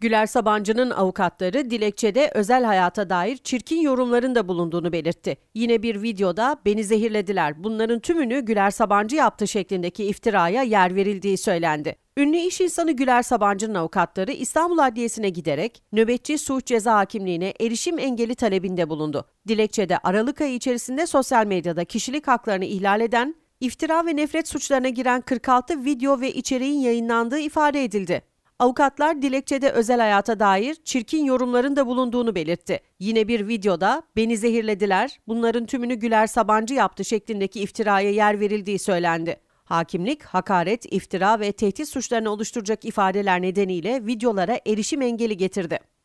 Güler Sabancı'nın avukatları dilekçede özel hayata dair çirkin yorumların da bulunduğunu belirtti. Yine bir videoda beni zehirlediler bunların tümünü Güler Sabancı yaptı şeklindeki iftiraya yer verildiği söylendi. Ünlü iş insanı Güler Sabancı'nın avukatları İstanbul Adliyesi'ne giderek nöbetçi suç ceza hakimliğine erişim engeli talebinde bulundu. Dilekçede Aralık ayı içerisinde sosyal medyada kişilik haklarını ihlal eden, iftira ve nefret suçlarına giren 46 video ve içeriğin yayınlandığı ifade edildi. Avukatlar dilekçede özel hayata dair çirkin yorumların da bulunduğunu belirtti. Yine bir videoda beni zehirlediler, bunların tümünü Güler Sabancı yaptı şeklindeki iftiraya yer verildiği söylendi. Hakimlik, hakaret, iftira ve tehdit suçlarını oluşturacak ifadeler nedeniyle videolara erişim engeli getirdi.